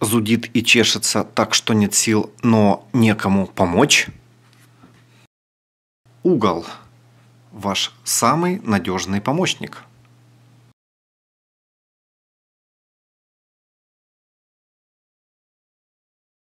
зудит и чешется так, что нет сил, но некому помочь? Угол – ваш самый надежный помощник –